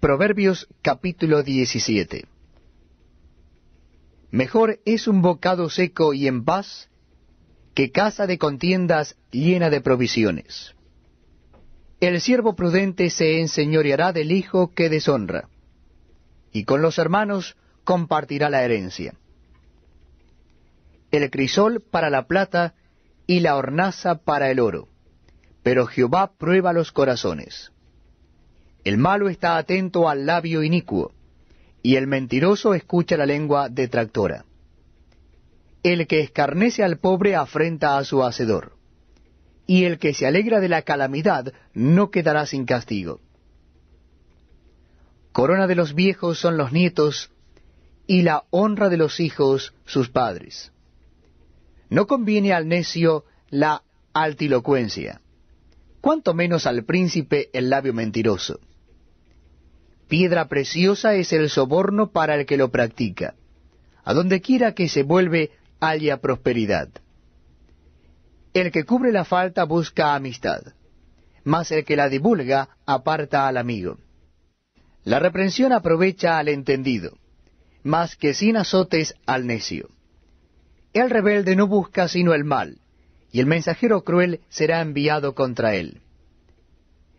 Proverbios capítulo 17. Mejor es un bocado seco y en paz que casa de contiendas llena de provisiones. El siervo prudente se enseñoreará del hijo que deshonra, y con los hermanos compartirá la herencia. El crisol para la plata y la hornaza para el oro, pero Jehová prueba los corazones. El malo está atento al labio inicuo, y el mentiroso escucha la lengua detractora. El que escarnece al pobre afrenta a su hacedor, y el que se alegra de la calamidad no quedará sin castigo. Corona de los viejos son los nietos, y la honra de los hijos sus padres. No conviene al necio la altilocuencia, cuanto menos al príncipe el labio mentiroso. Piedra preciosa es el soborno para el que lo practica. A donde quiera que se vuelve, haya prosperidad. El que cubre la falta busca amistad, mas el que la divulga aparta al amigo. La reprensión aprovecha al entendido, mas que sin azotes al necio. El rebelde no busca sino el mal, y el mensajero cruel será enviado contra él.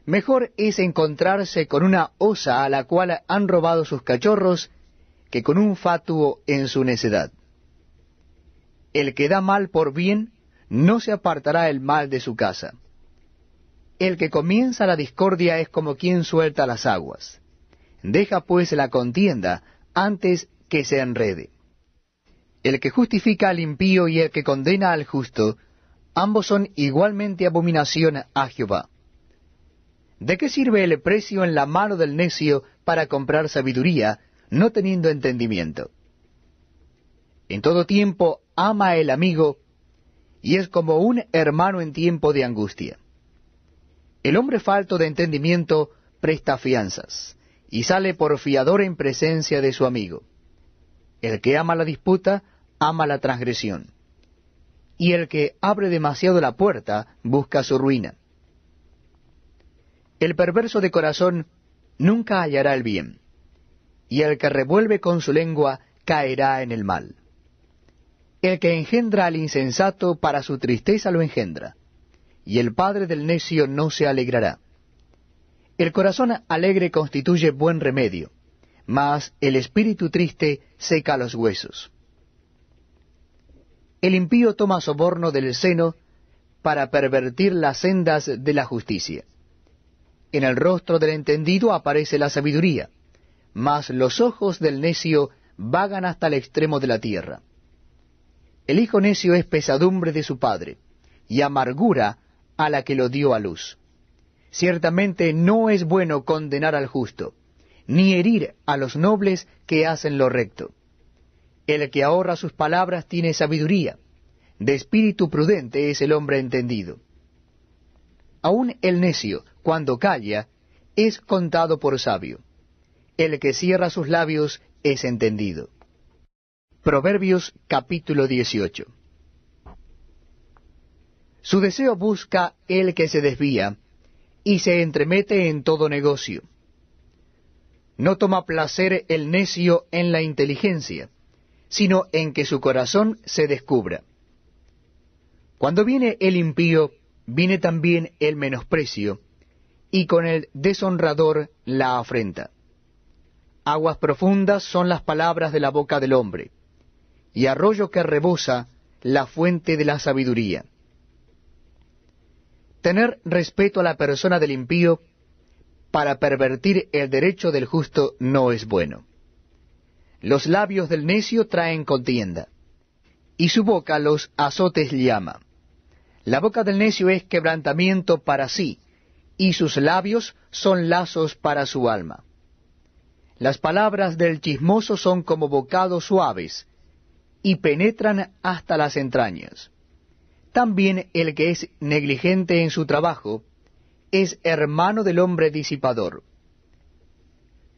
Mejor es encontrarse con una osa a la cual han robado sus cachorros que con un fatuo en su necedad. El que da mal por bien, no se apartará el mal de su casa. El que comienza la discordia es como quien suelta las aguas. Deja pues la contienda antes que se enrede. El que justifica al impío y el que condena al justo, ambos son igualmente abominación a Jehová. ¿De qué sirve el precio en la mano del necio para comprar sabiduría, no teniendo entendimiento? En todo tiempo ama el amigo y es como un hermano en tiempo de angustia. El hombre falto de entendimiento presta fianzas y sale por fiador en presencia de su amigo. El que ama la disputa ama la transgresión y el que abre demasiado la puerta busca su ruina. El perverso de corazón nunca hallará el bien, y el que revuelve con su lengua caerá en el mal. El que engendra al insensato para su tristeza lo engendra, y el padre del necio no se alegrará. El corazón alegre constituye buen remedio, mas el espíritu triste seca los huesos. El impío toma soborno del seno para pervertir las sendas de la justicia. En el rostro del entendido aparece la sabiduría, mas los ojos del necio vagan hasta el extremo de la tierra. El hijo necio es pesadumbre de su padre, y amargura a la que lo dio a luz. Ciertamente no es bueno condenar al justo, ni herir a los nobles que hacen lo recto. El que ahorra sus palabras tiene sabiduría, de espíritu prudente es el hombre entendido. Aun el necio, cuando calla, es contado por sabio. El que cierra sus labios es entendido. Proverbios capítulo 18. Su deseo busca el que se desvía y se entremete en todo negocio. No toma placer el necio en la inteligencia, sino en que su corazón se descubra. Cuando viene el impío, Viene también el menosprecio, y con el deshonrador la afrenta. Aguas profundas son las palabras de la boca del hombre, y arroyo que rebosa la fuente de la sabiduría. Tener respeto a la persona del impío para pervertir el derecho del justo no es bueno. Los labios del necio traen contienda, y su boca los azotes llama. La boca del necio es quebrantamiento para sí, y sus labios son lazos para su alma. Las palabras del chismoso son como bocados suaves, y penetran hasta las entrañas. También el que es negligente en su trabajo es hermano del hombre disipador.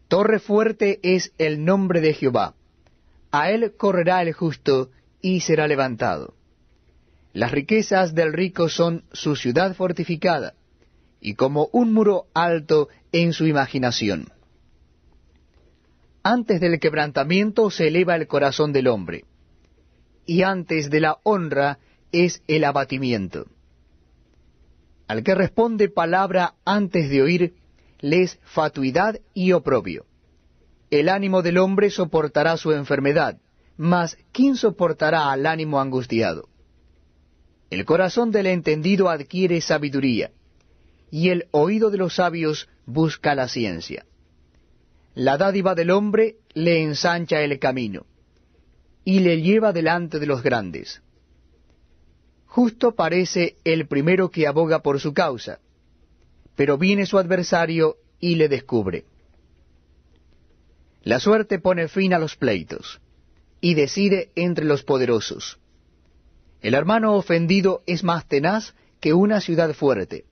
Torre fuerte es el nombre de Jehová. A él correrá el justo y será levantado. Las riquezas del rico son su ciudad fortificada, y como un muro alto en su imaginación. Antes del quebrantamiento se eleva el corazón del hombre, y antes de la honra es el abatimiento. Al que responde palabra antes de oír, le es fatuidad y oprobio. El ánimo del hombre soportará su enfermedad, mas ¿quién soportará al ánimo angustiado? El corazón del entendido adquiere sabiduría, y el oído de los sabios busca la ciencia. La dádiva del hombre le ensancha el camino, y le lleva delante de los grandes. Justo parece el primero que aboga por su causa, pero viene su adversario y le descubre. La suerte pone fin a los pleitos, y decide entre los poderosos. El hermano ofendido es más tenaz que una ciudad fuerte,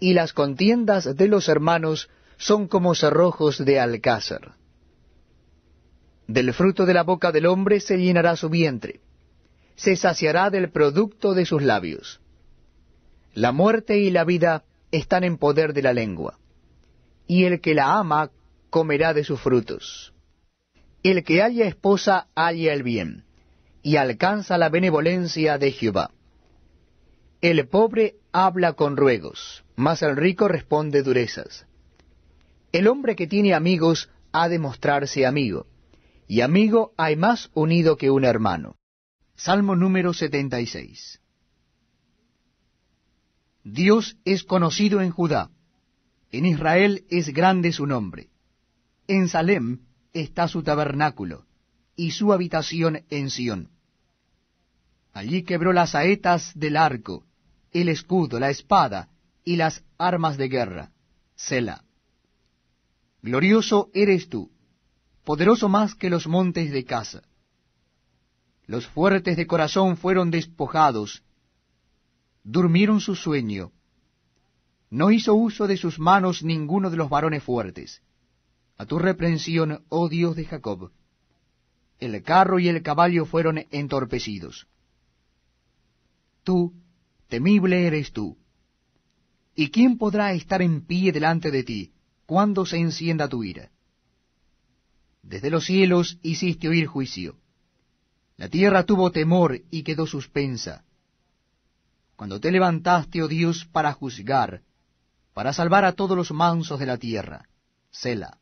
y las contiendas de los hermanos son como cerrojos de alcázar. Del fruto de la boca del hombre se llenará su vientre, se saciará del producto de sus labios. La muerte y la vida están en poder de la lengua, y el que la ama comerá de sus frutos. El que haya esposa halla el bien y alcanza la benevolencia de Jehová. El pobre habla con ruegos, mas el rico responde durezas. El hombre que tiene amigos ha de mostrarse amigo, y amigo hay más unido que un hermano. Salmo número 76. Dios es conocido en Judá, en Israel es grande su nombre. En Salem está su tabernáculo, y su habitación en Sión. Allí quebró las saetas del arco, el escudo, la espada y las armas de guerra. Sela. Glorioso eres tú, poderoso más que los montes de casa. Los fuertes de corazón fueron despojados, durmieron su sueño. No hizo uso de sus manos ninguno de los varones fuertes. A tu reprensión, oh Dios de Jacob, el carro y el caballo fueron entorpecidos. Tú, temible eres tú. ¿Y quién podrá estar en pie delante de ti cuando se encienda tu ira? Desde los cielos hiciste oír juicio. La tierra tuvo temor y quedó suspensa. Cuando te levantaste, oh Dios, para juzgar, para salvar a todos los mansos de la tierra. Selah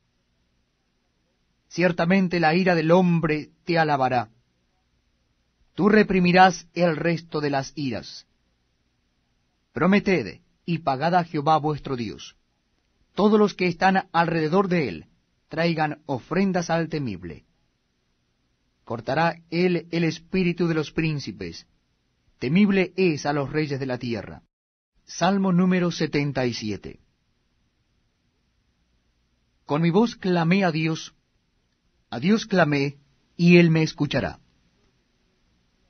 ciertamente la ira del hombre te alabará. Tú reprimirás el resto de las iras. Prometed y pagad a Jehová vuestro Dios. Todos los que están alrededor de él traigan ofrendas al temible. Cortará él el espíritu de los príncipes. Temible es a los reyes de la tierra. Salmo número 77. Con mi voz clamé a Dios a Dios clamé, y Él me escuchará.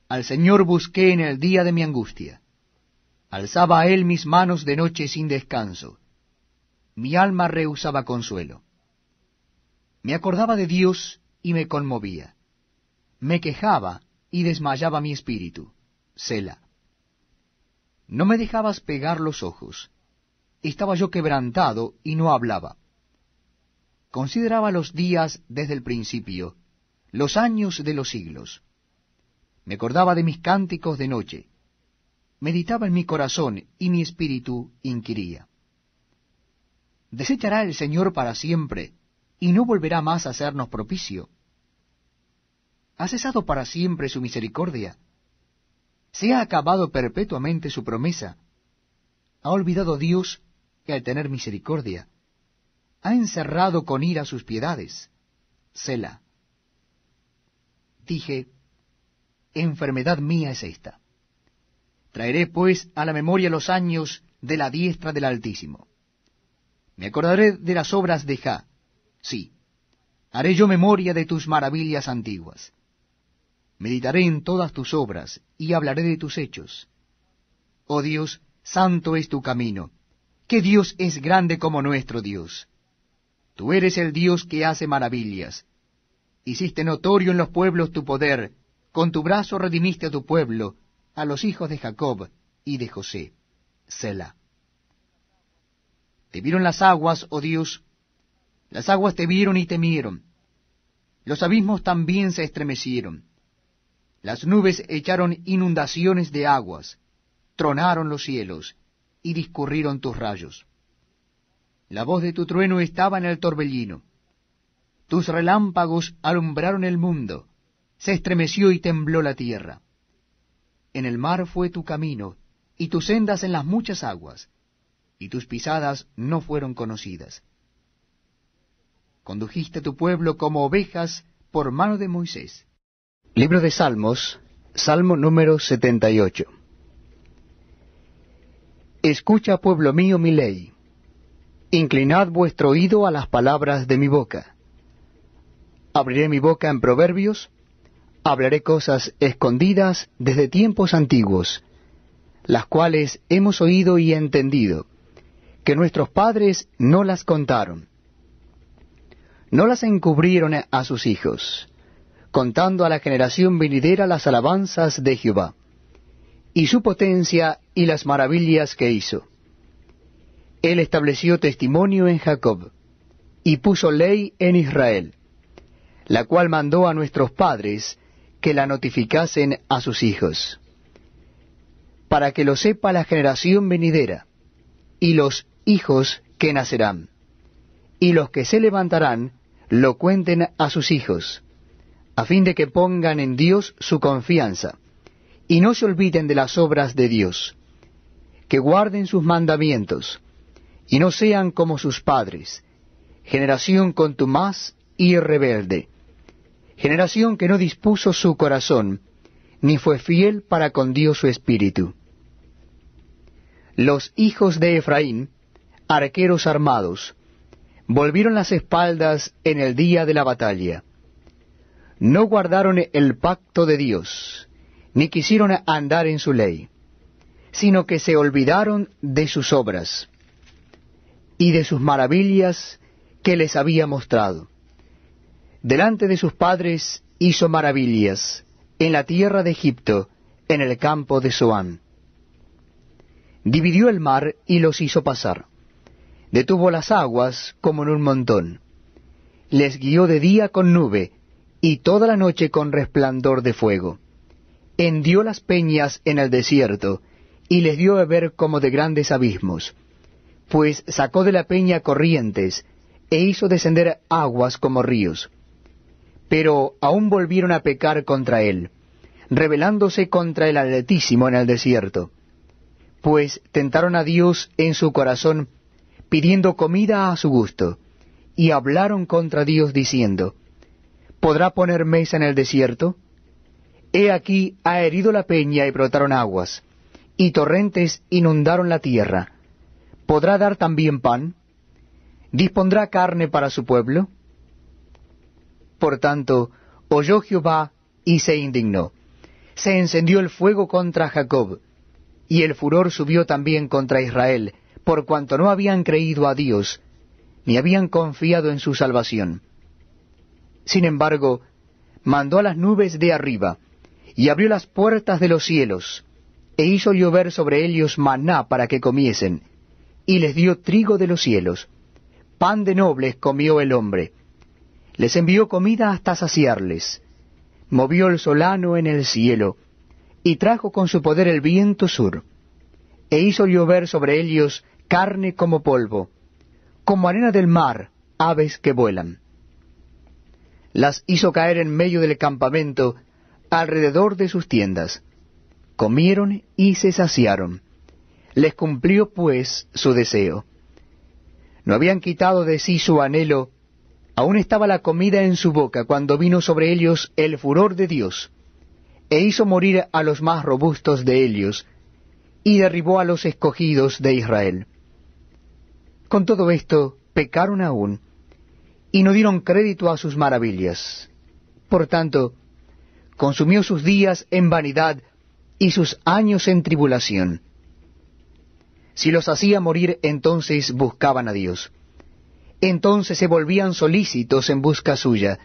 Al Señor busqué en el día de mi angustia. Alzaba a Él mis manos de noche sin descanso. Mi alma rehusaba consuelo. Me acordaba de Dios y me conmovía. Me quejaba y desmayaba mi espíritu. Sela. No me dejabas pegar los ojos. Estaba yo quebrantado y no hablaba. Consideraba los días desde el principio, los años de los siglos. Me acordaba de mis cánticos de noche. Meditaba en mi corazón y mi espíritu inquiría. Desechará el Señor para siempre y no volverá más a hacernos propicio. ¿Ha cesado para siempre su misericordia? ¿Se ha acabado perpetuamente su promesa? ¿Ha olvidado Dios que al tener misericordia? ha encerrado con ira sus piedades. Sela. Dije, enfermedad mía es esta. Traeré pues a la memoria los años de la diestra del Altísimo. Me acordaré de las obras de Ja. Sí, haré yo memoria de tus maravillas antiguas. Meditaré en todas tus obras y hablaré de tus hechos. Oh Dios, santo es tu camino. ¿Qué Dios es grande como nuestro Dios? Tú eres el Dios que hace maravillas. Hiciste notorio en los pueblos tu poder, con tu brazo redimiste a tu pueblo, a los hijos de Jacob y de José. Selah. Te vieron las aguas, oh Dios, las aguas te vieron y temieron. Los abismos también se estremecieron. Las nubes echaron inundaciones de aguas, tronaron los cielos y discurrieron tus rayos. La voz de tu trueno estaba en el torbellino. Tus relámpagos alumbraron el mundo. Se estremeció y tembló la tierra. En el mar fue tu camino, y tus sendas en las muchas aguas, y tus pisadas no fueron conocidas. Condujiste tu pueblo como ovejas por mano de Moisés. Libro de Salmos, Salmo número 78. Escucha, pueblo mío, mi ley Inclinad vuestro oído a las palabras de mi boca. Abriré mi boca en proverbios, hablaré cosas escondidas desde tiempos antiguos, las cuales hemos oído y entendido, que nuestros padres no las contaron. No las encubrieron a sus hijos, contando a la generación venidera las alabanzas de Jehová, y su potencia y las maravillas que hizo él estableció testimonio en Jacob, y puso ley en Israel, la cual mandó a nuestros padres que la notificasen a sus hijos, para que lo sepa la generación venidera, y los hijos que nacerán, y los que se levantarán lo cuenten a sus hijos, a fin de que pongan en Dios su confianza, y no se olviden de las obras de Dios, que guarden sus mandamientos, y no sean como sus padres, generación contumaz y rebelde, generación que no dispuso su corazón, ni fue fiel para con Dios su espíritu. Los hijos de Efraín, arqueros armados, volvieron las espaldas en el día de la batalla. No guardaron el pacto de Dios, ni quisieron andar en su ley, sino que se olvidaron de sus obras y de sus maravillas que les había mostrado. Delante de sus padres hizo maravillas en la tierra de Egipto, en el campo de Soán. Dividió el mar y los hizo pasar. Detuvo las aguas como en un montón. Les guió de día con nube y toda la noche con resplandor de fuego. Hendió las peñas en el desierto y les dio a ver como de grandes abismos pues sacó de la peña corrientes, e hizo descender aguas como ríos. Pero aún volvieron a pecar contra él, rebelándose contra el Altísimo en el desierto, pues tentaron a Dios en su corazón, pidiendo comida a su gusto, y hablaron contra Dios diciendo, ¿Podrá poner mesa en el desierto? He aquí ha herido la peña y brotaron aguas, y torrentes inundaron la tierra ¿Podrá dar también pan? ¿Dispondrá carne para su pueblo? Por tanto, oyó Jehová y se indignó. Se encendió el fuego contra Jacob, y el furor subió también contra Israel, por cuanto no habían creído a Dios, ni habían confiado en su salvación. Sin embargo, mandó a las nubes de arriba, y abrió las puertas de los cielos, e hizo llover sobre ellos maná para que comiesen, y les dio trigo de los cielos. Pan de nobles comió el hombre. Les envió comida hasta saciarles. Movió el solano en el cielo, y trajo con su poder el viento sur, e hizo llover sobre ellos carne como polvo, como arena del mar, aves que vuelan. Las hizo caer en medio del campamento, alrededor de sus tiendas. Comieron y se saciaron. Les cumplió pues su deseo. No habían quitado de sí su anhelo, aún estaba la comida en su boca cuando vino sobre ellos el furor de Dios, e hizo morir a los más robustos de ellos, y derribó a los escogidos de Israel. Con todo esto, pecaron aún, y no dieron crédito a sus maravillas. Por tanto, consumió sus días en vanidad y sus años en tribulación. Si los hacía morir, entonces buscaban a Dios. Entonces se volvían solícitos en busca suya,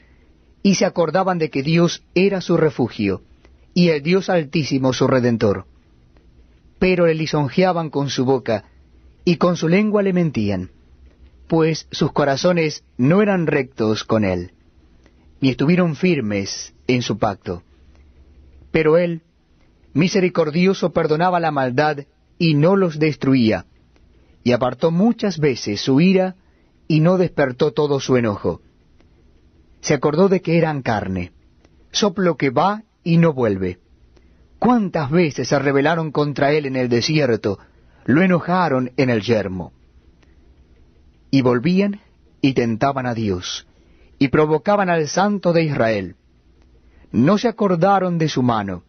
y se acordaban de que Dios era su refugio, y el Dios Altísimo su Redentor. Pero le lisonjeaban con su boca, y con su lengua le mentían, pues sus corazones no eran rectos con él, ni estuvieron firmes en su pacto. Pero él, misericordioso, perdonaba la maldad y no los destruía, y apartó muchas veces su ira y no despertó todo su enojo. Se acordó de que eran carne, soplo que va y no vuelve. ¿Cuántas veces se rebelaron contra él en el desierto? Lo enojaron en el yermo. Y volvían y tentaban a Dios, y provocaban al Santo de Israel. No se acordaron de su mano,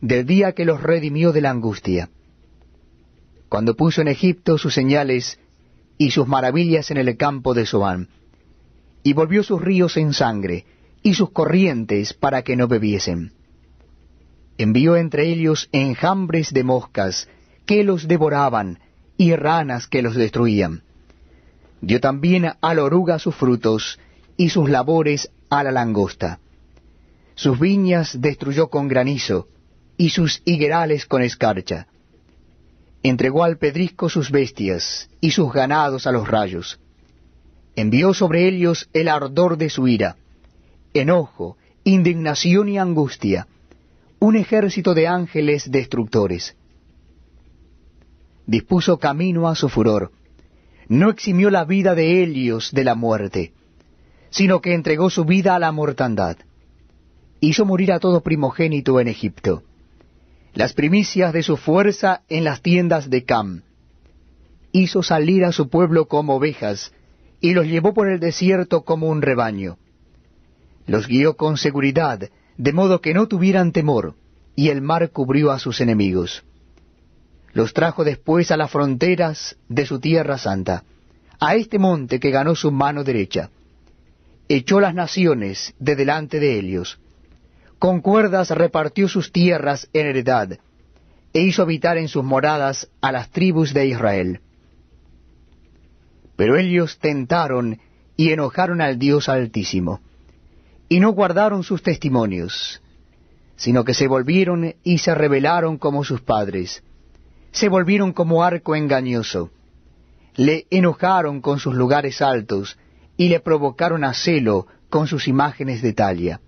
del día que los redimió de la angustia cuando puso en Egipto sus señales y sus maravillas en el campo de Soán, y volvió sus ríos en sangre, y sus corrientes para que no bebiesen. Envió entre ellos enjambres de moscas, que los devoraban, y ranas que los destruían. Dio también a la oruga sus frutos, y sus labores a la langosta. Sus viñas destruyó con granizo, y sus higuerales con escarcha entregó al pedrisco sus bestias y sus ganados a los rayos. Envió sobre ellos el ardor de su ira, enojo, indignación y angustia, un ejército de ángeles destructores. Dispuso camino a su furor, no eximió la vida de Helios de la muerte, sino que entregó su vida a la mortandad. Hizo morir a todo primogénito en Egipto las primicias de su fuerza en las tiendas de Cam. Hizo salir a su pueblo como ovejas, y los llevó por el desierto como un rebaño. Los guió con seguridad, de modo que no tuvieran temor, y el mar cubrió a sus enemigos. Los trajo después a las fronteras de su tierra santa, a este monte que ganó su mano derecha. Echó las naciones de delante de ellos, con cuerdas repartió sus tierras en heredad, e hizo habitar en sus moradas a las tribus de Israel. Pero ellos tentaron y enojaron al Dios Altísimo, y no guardaron sus testimonios, sino que se volvieron y se rebelaron como sus padres, se volvieron como arco engañoso, le enojaron con sus lugares altos, y le provocaron a celo con sus imágenes de talla.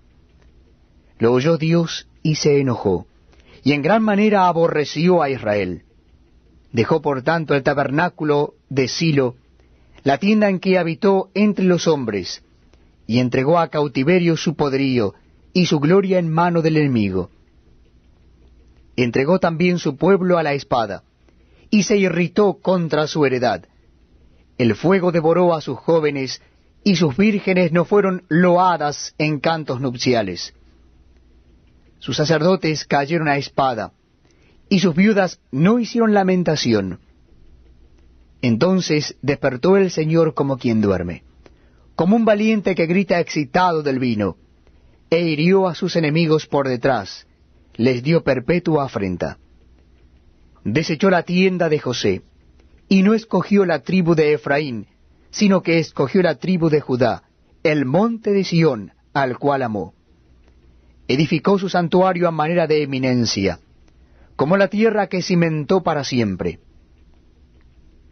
Lo oyó Dios y se enojó, y en gran manera aborreció a Israel. Dejó por tanto el tabernáculo de Silo, la tienda en que habitó entre los hombres, y entregó a cautiverio su poderío y su gloria en mano del enemigo. Entregó también su pueblo a la espada, y se irritó contra su heredad. El fuego devoró a sus jóvenes, y sus vírgenes no fueron loadas en cantos nupciales sus sacerdotes cayeron a espada, y sus viudas no hicieron lamentación. Entonces despertó el Señor como quien duerme, como un valiente que grita excitado del vino, e hirió a sus enemigos por detrás, les dio perpetua afrenta. Desechó la tienda de José, y no escogió la tribu de Efraín, sino que escogió la tribu de Judá, el monte de Sión, al cual amó edificó su santuario a manera de eminencia, como la tierra que cimentó para siempre.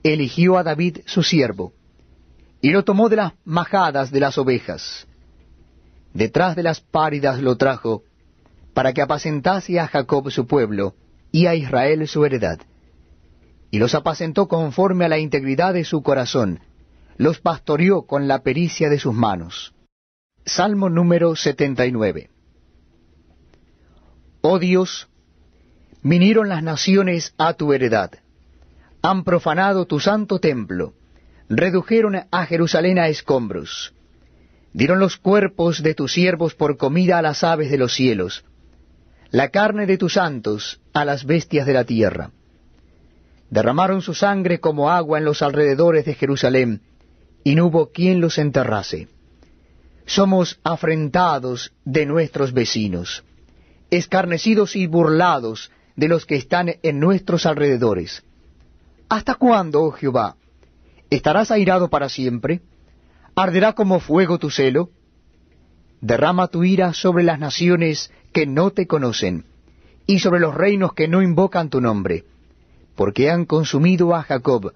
Eligió a David su siervo, y lo tomó de las majadas de las ovejas. Detrás de las páridas lo trajo, para que apacentase a Jacob su pueblo, y a Israel su heredad. Y los apacentó conforme a la integridad de su corazón, los pastoreó con la pericia de sus manos. Salmo número 79. Oh Dios, vinieron las naciones a tu heredad, han profanado tu santo templo, redujeron a Jerusalén a escombros, dieron los cuerpos de tus siervos por comida a las aves de los cielos, la carne de tus santos a las bestias de la tierra. Derramaron su sangre como agua en los alrededores de Jerusalén, y no hubo quien los enterrase. Somos afrentados de nuestros vecinos escarnecidos y burlados de los que están en nuestros alrededores. ¿Hasta cuándo, oh Jehová? ¿Estarás airado para siempre? ¿Arderá como fuego tu celo? Derrama tu ira sobre las naciones que no te conocen, y sobre los reinos que no invocan tu nombre, porque han consumido a Jacob,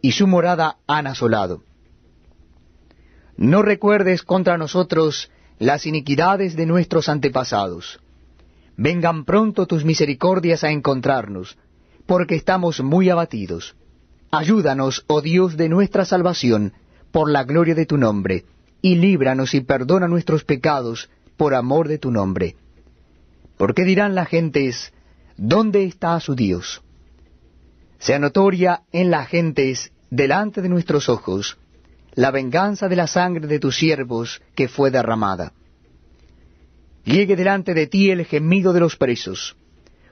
y su morada han asolado. No recuerdes contra nosotros las iniquidades de nuestros antepasados vengan pronto tus misericordias a encontrarnos, porque estamos muy abatidos. Ayúdanos, oh Dios de nuestra salvación, por la gloria de tu nombre, y líbranos y perdona nuestros pecados, por amor de tu nombre. ¿Por qué dirán las gentes, ¿dónde está su Dios? Sea notoria en las gentes, delante de nuestros ojos, la venganza de la sangre de tus siervos que fue derramada. Llegue delante de ti el gemido de los presos.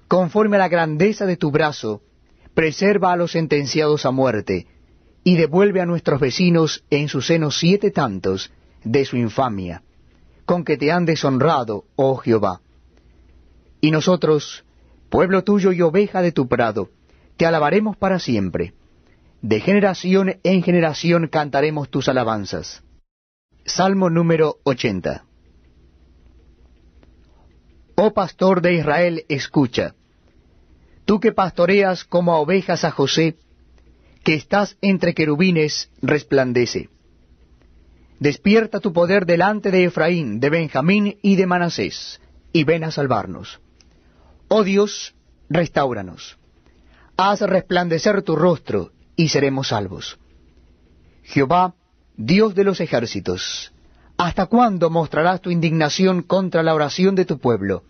Conforme a la grandeza de tu brazo, preserva a los sentenciados a muerte, y devuelve a nuestros vecinos en su seno siete tantos de su infamia, con que te han deshonrado, oh Jehová. Y nosotros, pueblo tuyo y oveja de tu prado, te alabaremos para siempre. De generación en generación cantaremos tus alabanzas. Salmo número ochenta Oh pastor de Israel, escucha. Tú que pastoreas como a ovejas a José, que estás entre querubines, resplandece. Despierta tu poder delante de Efraín, de Benjamín y de Manasés, y ven a salvarnos. Oh Dios, restauranos. Haz resplandecer tu rostro, y seremos salvos. Jehová, Dios de los ejércitos, ¿Hasta cuándo mostrarás tu indignación contra la oración de tu pueblo?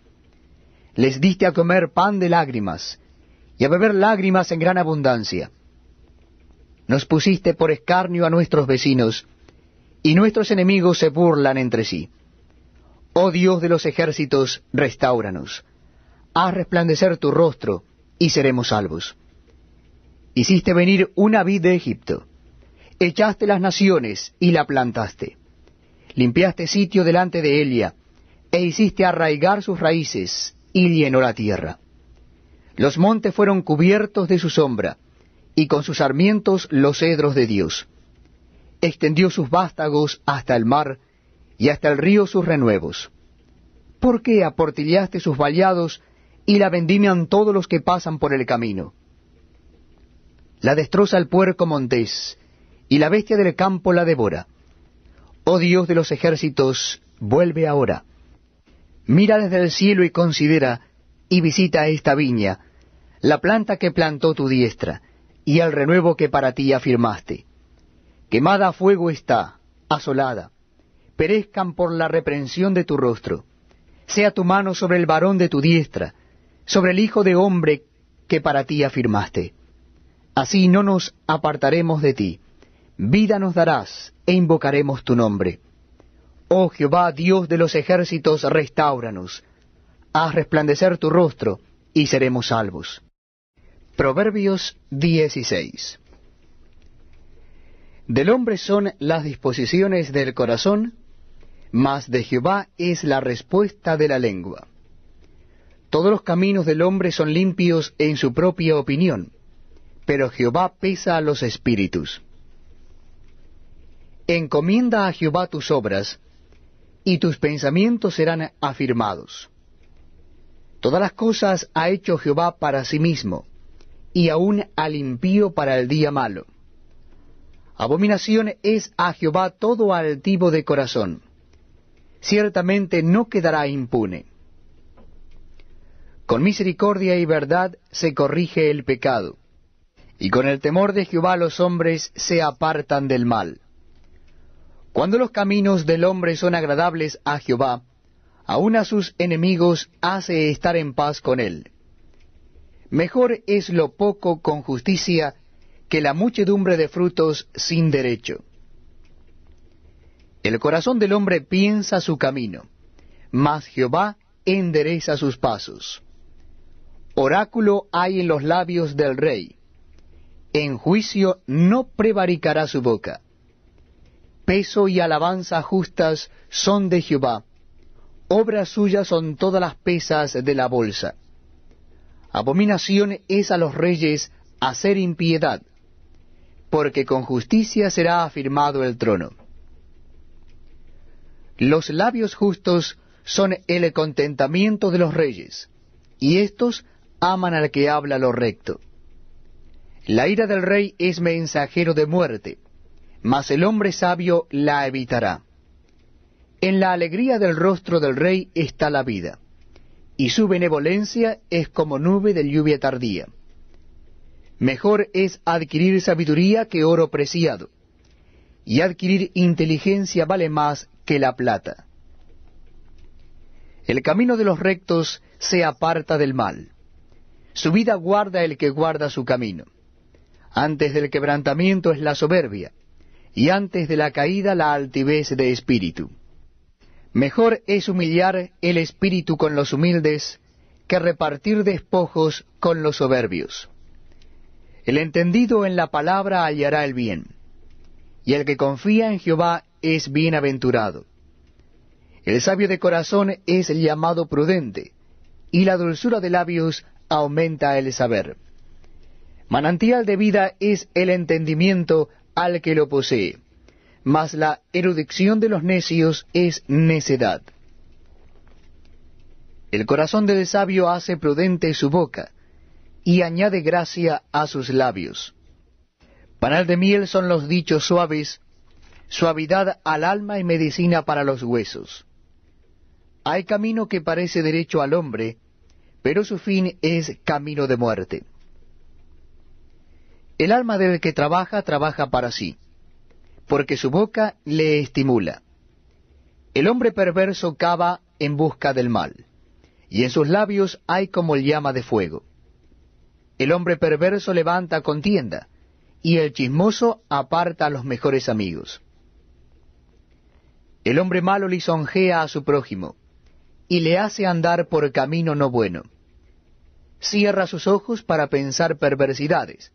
Les diste a comer pan de lágrimas y a beber lágrimas en gran abundancia. Nos pusiste por escarnio a nuestros vecinos, y nuestros enemigos se burlan entre sí. Oh Dios de los ejércitos, restauranos. Haz resplandecer tu rostro, y seremos salvos. Hiciste venir una vid de Egipto, echaste las naciones y la plantaste. Limpiaste sitio delante de Elia, e hiciste arraigar sus raíces, y llenó la tierra. Los montes fueron cubiertos de su sombra, y con sus sarmientos los cedros de Dios. Extendió sus vástagos hasta el mar, y hasta el río sus renuevos. ¿Por qué aportillaste sus vallados y la vendimian todos los que pasan por el camino? La destroza el puerco montés, y la bestia del campo la devora. Oh Dios de los ejércitos, vuelve ahora. Mira desde el cielo y considera, y visita esta viña, la planta que plantó tu diestra, y el renuevo que para ti afirmaste. Quemada a fuego está, asolada, perezcan por la reprensión de tu rostro. Sea tu mano sobre el varón de tu diestra, sobre el hijo de hombre que para ti afirmaste. Así no nos apartaremos de ti Vida nos darás, e invocaremos tu nombre. Oh Jehová, Dios de los ejércitos, restauranos. Haz resplandecer tu rostro, y seremos salvos. Proverbios 16. Del hombre son las disposiciones del corazón, mas de Jehová es la respuesta de la lengua. Todos los caminos del hombre son limpios en su propia opinión, pero Jehová pesa a los espíritus. Encomienda a Jehová tus obras, y tus pensamientos serán afirmados. Todas las cosas ha hecho Jehová para sí mismo, y aún al impío para el día malo. Abominación es a Jehová todo altivo de corazón. Ciertamente no quedará impune. Con misericordia y verdad se corrige el pecado, y con el temor de Jehová los hombres se apartan del mal. Cuando los caminos del hombre son agradables a Jehová, aun a sus enemigos hace estar en paz con él. Mejor es lo poco con justicia que la muchedumbre de frutos sin derecho. El corazón del hombre piensa su camino, mas Jehová endereza sus pasos. Oráculo hay en los labios del rey, en juicio no prevaricará su boca. Peso y alabanza justas son de Jehová. Obras suyas son todas las pesas de la bolsa. Abominación es a los reyes hacer impiedad, porque con justicia será afirmado el trono. Los labios justos son el contentamiento de los reyes, y éstos aman al que habla lo recto. La ira del rey es mensajero de muerte, mas el hombre sabio la evitará. En la alegría del rostro del rey está la vida, y su benevolencia es como nube de lluvia tardía. Mejor es adquirir sabiduría que oro preciado, y adquirir inteligencia vale más que la plata. El camino de los rectos se aparta del mal. Su vida guarda el que guarda su camino. Antes del quebrantamiento es la soberbia, y antes de la caída la altivez de espíritu. Mejor es humillar el espíritu con los humildes que repartir despojos con los soberbios. El entendido en la palabra hallará el bien, y el que confía en Jehová es bienaventurado. El sabio de corazón es llamado prudente, y la dulzura de labios aumenta el saber. Manantial de vida es el entendimiento al que lo posee, mas la erudición de los necios es necedad. El corazón del sabio hace prudente su boca, y añade gracia a sus labios. Panal de miel son los dichos suaves, suavidad al alma y medicina para los huesos. Hay camino que parece derecho al hombre, pero su fin es camino de muerte. El alma del que trabaja trabaja para sí, porque su boca le estimula. El hombre perverso cava en busca del mal, y en sus labios hay como llama de fuego. El hombre perverso levanta contienda, y el chismoso aparta a los mejores amigos. El hombre malo lisonjea a su prójimo, y le hace andar por camino no bueno. Cierra sus ojos para pensar perversidades,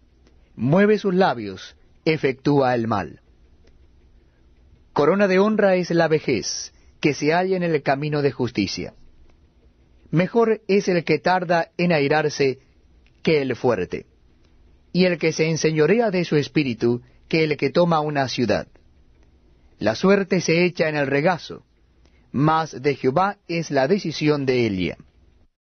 mueve sus labios, efectúa el mal. Corona de honra es la vejez, que se halla en el camino de justicia. Mejor es el que tarda en airarse que el fuerte, y el que se enseñorea de su espíritu que el que toma una ciudad. La suerte se echa en el regazo, mas de Jehová es la decisión de Elia.